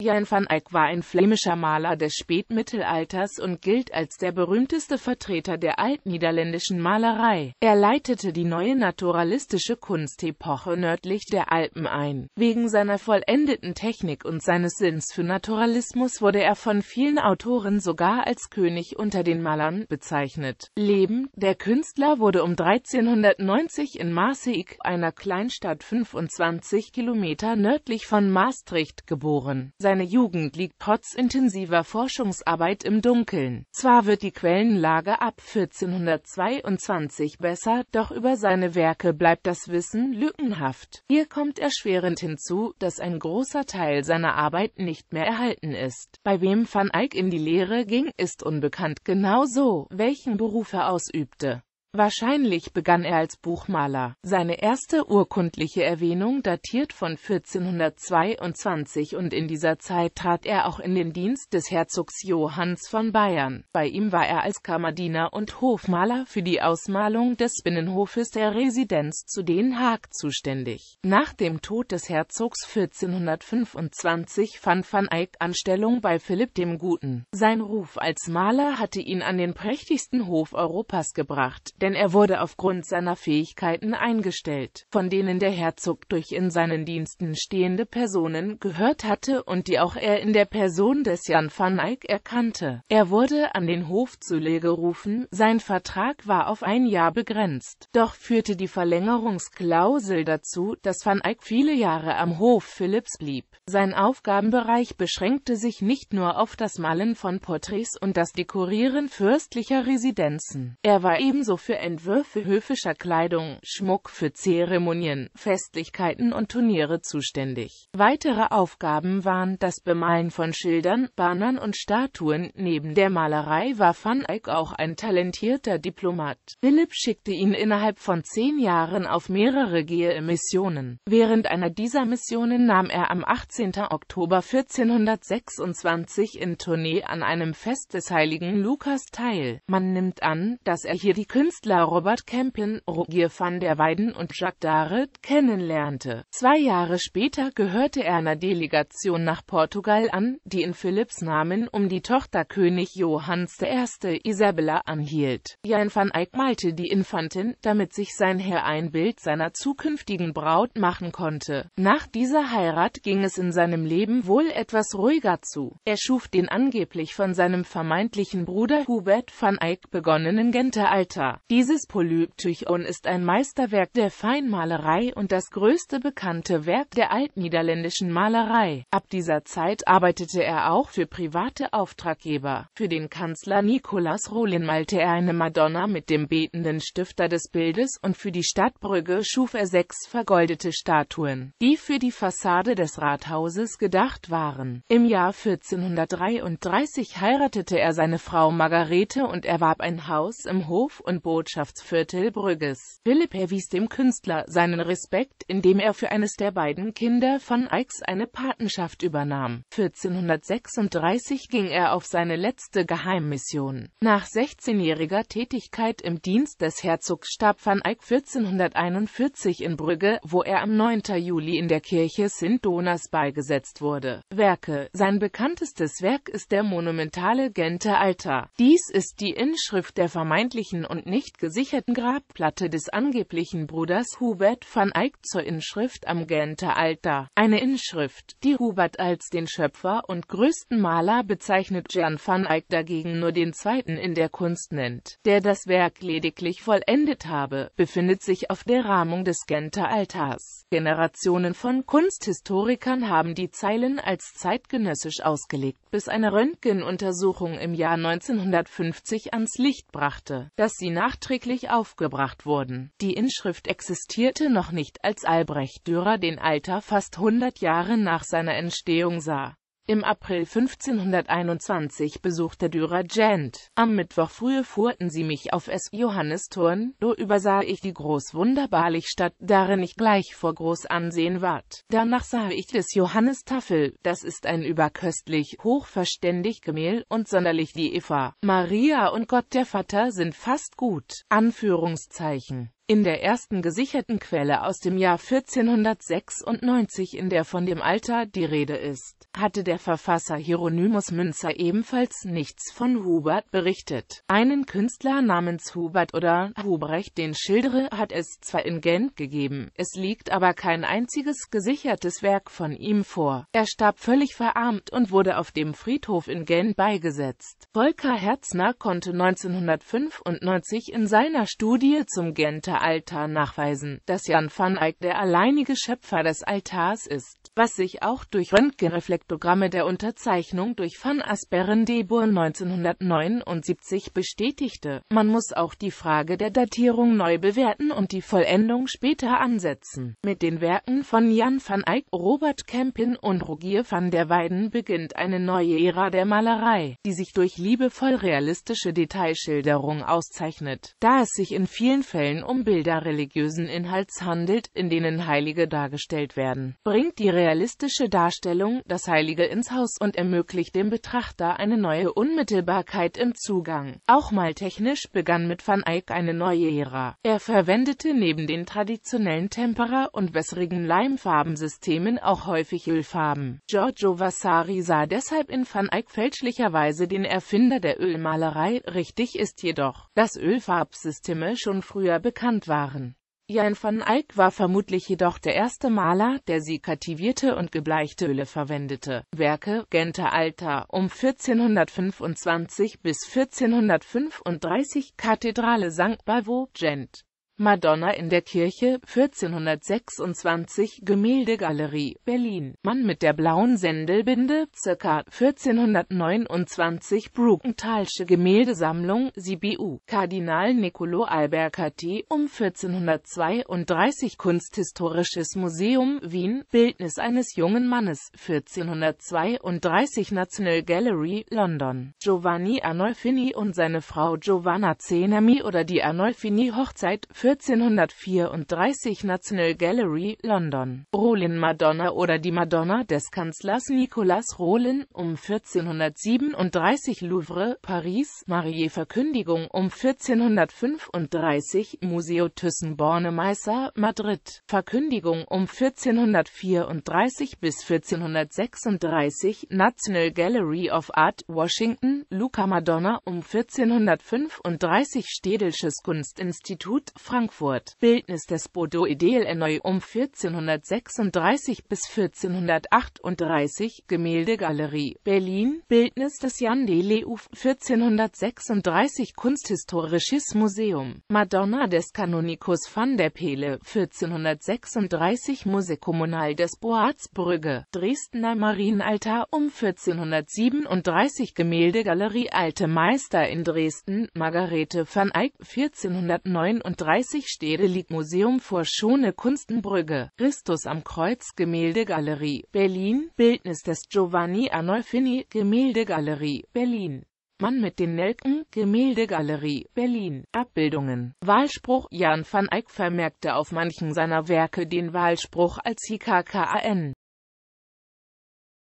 Jan van Eyck war ein flämischer Maler des Spätmittelalters und gilt als der berühmteste Vertreter der altniederländischen Malerei. Er leitete die neue naturalistische Kunstepoche nördlich der Alpen ein. Wegen seiner vollendeten Technik und seines Sinns für Naturalismus wurde er von vielen Autoren sogar als König unter den Malern bezeichnet. Leben Der Künstler wurde um 1390 in Maaseik, einer Kleinstadt 25 Kilometer nördlich von Maastricht, geboren seine Jugend liegt trotz intensiver Forschungsarbeit im Dunkeln. Zwar wird die Quellenlage ab 1422 besser, doch über seine Werke bleibt das Wissen lückenhaft. Hier kommt erschwerend hinzu, dass ein großer Teil seiner Arbeit nicht mehr erhalten ist. Bei wem van Eyck in die Lehre ging, ist unbekannt, genau so, welchen Beruf er ausübte. Wahrscheinlich begann er als Buchmaler. Seine erste urkundliche Erwähnung datiert von 1422 und in dieser Zeit trat er auch in den Dienst des Herzogs Johanns von Bayern. Bei ihm war er als Kammerdiener und Hofmaler für die Ausmalung des Binnenhofes der Residenz zu Den Haag zuständig. Nach dem Tod des Herzogs 1425 fand van Eyck Anstellung bei Philipp dem Guten. Sein Ruf als Maler hatte ihn an den prächtigsten Hof Europas gebracht denn er wurde aufgrund seiner Fähigkeiten eingestellt, von denen der Herzog durch in seinen Diensten stehende Personen gehört hatte und die auch er in der Person des Jan van Eyck erkannte. Er wurde an den Hof zu Lee gerufen, sein Vertrag war auf ein Jahr begrenzt, doch führte die Verlängerungsklausel dazu, dass van Eyck viele Jahre am Hof Philipps blieb. Sein Aufgabenbereich beschränkte sich nicht nur auf das Malen von Porträts und das Dekorieren fürstlicher Residenzen. Er war ebenso für für Entwürfe höfischer Kleidung, Schmuck für Zeremonien, Festlichkeiten und Turniere zuständig. Weitere Aufgaben waren das Bemalen von Schildern, Bannern und Statuen. Neben der Malerei war van Eyck auch ein talentierter Diplomat. Philipp schickte ihn innerhalb von zehn Jahren auf mehrere Gehe-Missionen. Während einer dieser Missionen nahm er am 18. Oktober 1426 in Tournee an einem Fest des heiligen Lukas teil. Man nimmt an, dass er hier die Künstler Künstler Robert Kempen, Rogier van der Weiden und Jacques Daret kennenlernte. Zwei Jahre später gehörte er einer Delegation nach Portugal an, die in Philipps Namen um die Tochter König Johanns I. Isabella anhielt. Jan van Eyck malte die Infantin, damit sich sein Herr ein Bild seiner zukünftigen Braut machen konnte. Nach dieser Heirat ging es in seinem Leben wohl etwas ruhiger zu. Er schuf den angeblich von seinem vermeintlichen Bruder Hubert van Eyck begonnenen Genter Alter. Dieses Polyptychon ist ein Meisterwerk der Feinmalerei und das größte bekannte Werk der altniederländischen Malerei. Ab dieser Zeit arbeitete er auch für private Auftraggeber. Für den Kanzler Nikolaus Rohlin malte er eine Madonna mit dem betenden Stifter des Bildes und für die Stadtbrücke schuf er sechs vergoldete Statuen, die für die Fassade des Rathauses gedacht waren. Im Jahr 1433 heiratete er seine Frau Margarete und erwarb ein Haus im Hof und Boden Botschaftsviertel Brügges. Philipp erwies dem Künstler seinen Respekt, indem er für eines der beiden Kinder von Eichs eine Patenschaft übernahm. 1436 ging er auf seine letzte Geheimmission. Nach 16-jähriger Tätigkeit im Dienst des Herzogs starb van Eyck 1441 in Brügge, wo er am 9. Juli in der Kirche St. Donas beigesetzt wurde. Werke Sein bekanntestes Werk ist der monumentale Genter Altar. Dies ist die Inschrift der vermeintlichen und nicht nicht gesicherten Grabplatte des angeblichen Bruders Hubert van Eyck zur Inschrift am Genter Altar. Eine Inschrift, die Hubert als den Schöpfer und größten Maler bezeichnet, Jan van Eyck dagegen nur den zweiten in der Kunst nennt, der das Werk lediglich vollendet habe, befindet sich auf der Rahmung des Genter Altars. Generationen von Kunsthistorikern haben die Zeilen als zeitgenössisch ausgelegt, bis eine Röntgenuntersuchung im Jahr 1950 ans Licht brachte, dass sie nach nachträglich aufgebracht wurden. Die Inschrift existierte noch nicht, als Albrecht Dürer den Alter fast 100 Jahre nach seiner Entstehung sah im April 1521 besuchte Dürer Gent. Am Mittwoch früh fuhrten sie mich auf S. Johannisturn, do übersah ich die groß wunderbarlich Stadt, darin ich gleich vor groß Ansehen ward. Danach sah ich des Johannes Tafel, das ist ein überköstlich, hochverständig Gemehl, und sonderlich die Eva, Maria und Gott der Vater sind fast gut. Anführungszeichen in der ersten gesicherten Quelle aus dem Jahr 1496, in der von dem Alter die Rede ist, hatte der Verfasser Hieronymus Münzer ebenfalls nichts von Hubert berichtet. Einen Künstler namens Hubert oder Hubrecht den Schildere hat es zwar in Gent gegeben, es liegt aber kein einziges gesichertes Werk von ihm vor. Er starb völlig verarmt und wurde auf dem Friedhof in Gent beigesetzt. Volker Herzner konnte 1995 in seiner Studie zum Genter Altar nachweisen, dass Jan van Eyck der alleinige Schöpfer des Altars ist, was sich auch durch Röntgenreflektogramme der Unterzeichnung durch van Asperen de Boer 1979 bestätigte. Man muss auch die Frage der Datierung neu bewerten und die Vollendung später ansetzen. Mit den Werken von Jan van Eyck, Robert Kempin und Rogier van der Weiden beginnt eine neue Ära der Malerei, die sich durch liebevoll realistische Detailschilderung auszeichnet, da es sich in vielen Fällen um Bilder religiösen Inhalts handelt, in denen Heilige dargestellt werden, bringt die realistische Darstellung das Heilige ins Haus und ermöglicht dem Betrachter eine neue Unmittelbarkeit im Zugang. Auch maltechnisch begann mit Van Eyck eine neue Ära. Er verwendete neben den traditionellen Tempera und wässrigen Leimfarbensystemen auch häufig Ölfarben. Giorgio Vasari sah deshalb in Van Eyck fälschlicherweise den Erfinder der Ölmalerei, richtig ist jedoch, dass Ölfarbsysteme schon früher bekannt bekannt waren. Jan van Eyck war vermutlich jedoch der erste Maler, der sie kativierte und gebleichte Öle verwendete. Werke Genter Alter um 1425 bis 1435 Kathedrale St. Bavo, Gent Madonna in der Kirche, 1426, Gemäldegalerie, Berlin. Mann mit der blauen Sendelbinde, ca. 1429, Bruckenthalsche Gemäldesammlung, CBU. Kardinal Niccolo Albercati, um 1432, Kunsthistorisches Museum, Wien, Bildnis eines jungen Mannes, 1432, National Gallery, London. Giovanni Arnolfini und seine Frau Giovanna Zenami oder die Arnolfini-Hochzeit, 1432 1434 National Gallery, London. Rolin Madonna oder die Madonna des Kanzlers Nicolas Rolin um 1437 Louvre, Paris, Marie-Verkündigung um 1435 Museo Thyssen-Bornemeisser, Madrid, Verkündigung um 1434 bis 1436 National Gallery of Art, Washington, Luca Madonna um 1435 Städelsches Kunstinstitut, Frankfurt. Frankfurt. Bildnis des Bodo Ideal erneu um 1436 bis 1438, Gemäldegalerie, Berlin, Bildnis des Jan de Leuf 1436 Kunsthistorisches Museum, Madonna des Kanonikus van der Pele, 1436 Musikkommunal des Boatsbrügge, Dresdner Marienaltar um 1437 Gemäldegalerie Alte Meister in Dresden, Margarete van Eyck, 1439 30 Stedelijk Museum vor Schone Kunstenbrügge, Christus am Kreuz Gemäldegalerie, Berlin, Bildnis des Giovanni Arnolfini, Gemäldegalerie, Berlin. Mann mit den Nelken, Gemäldegalerie, Berlin. Abbildungen. Wahlspruch Jan van Eyck vermerkte auf manchen seiner Werke den Wahlspruch als HKKAN.